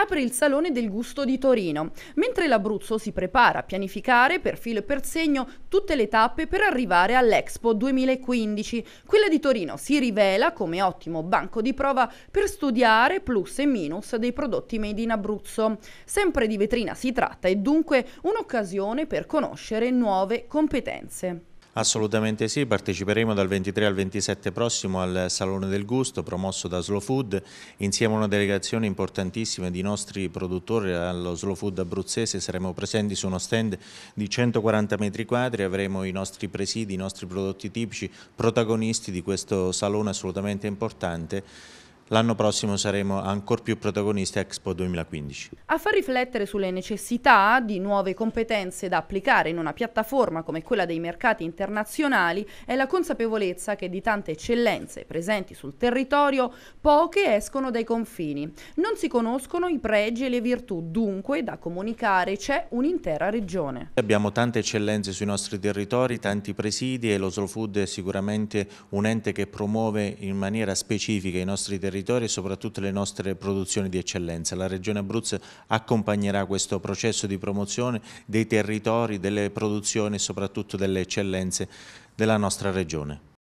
apre il Salone del Gusto di Torino, mentre l'Abruzzo si prepara a pianificare per filo e per segno tutte le tappe per arrivare all'Expo 2015. Quella di Torino si rivela come ottimo banco di prova per studiare plus e minus dei prodotti made in Abruzzo. Sempre di vetrina si tratta e dunque un'occasione per conoscere nuove competenze. Assolutamente sì, parteciperemo dal 23 al 27 prossimo al Salone del Gusto promosso da Slow Food insieme a una delegazione importantissima di nostri produttori allo Slow Food abruzzese, saremo presenti su uno stand di 140 metri quadri, avremo i nostri presidi, i nostri prodotti tipici, protagonisti di questo salone assolutamente importante l'anno prossimo saremo ancora più protagonisti Expo 2015. A far riflettere sulle necessità di nuove competenze da applicare in una piattaforma come quella dei mercati internazionali è la consapevolezza che di tante eccellenze presenti sul territorio poche escono dai confini. Non si conoscono i pregi e le virtù, dunque da comunicare c'è un'intera regione. Abbiamo tante eccellenze sui nostri territori, tanti presidi e lo Slow Food è sicuramente un ente che promuove in maniera specifica i nostri territori territorio e soprattutto le nostre produzioni di eccellenza. La Regione Abruzzo accompagnerà questo processo di promozione dei territori, delle produzioni e soprattutto delle eccellenze della nostra Regione.